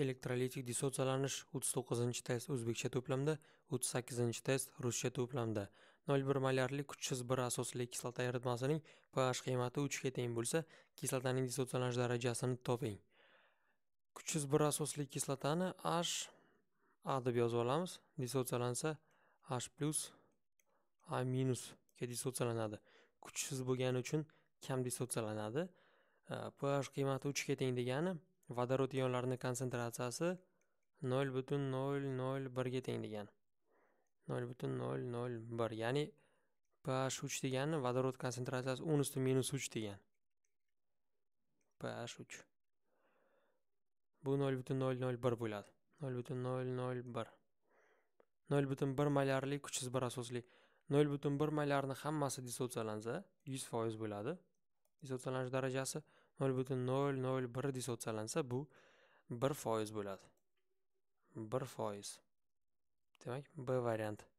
elektrolitik dissotsialanish 39 test o'zbekcha to'plamda 38 test ruscha to'plamda 0,1 molyarli kuchsiz bir asosli kislota eritmasining ph qiymati 3 ga teng bo'lsa kislotaning dissotsialanish darajasini toping kuchsiz bir asosli kislotani h a deb yozib olamiz dissotsialansa h plus a minusga dissotsialanadi kuchsiz bo'lgani uchun kam dissotsialanadi ph qiymati 3 ga teng degani vodorod ionlarini konsentratsiyasi 0.001 ga teng degan 0.001 ya'ni pH 3 degani vodorod konsentratsiyasi 10 usti minus 3 degan pH 3 bu 0.001 bo'ladi 0.001 0.1 malyarli kuchsiz bir asosli 0.1 malyarni hammasi dissotsiyalansa 100% bo'ladi dissotsiyalanish darajasi nol butun nol nol bir dissosiatsiyalansa bu bir foiz bo'ladi bir foiz demak b variant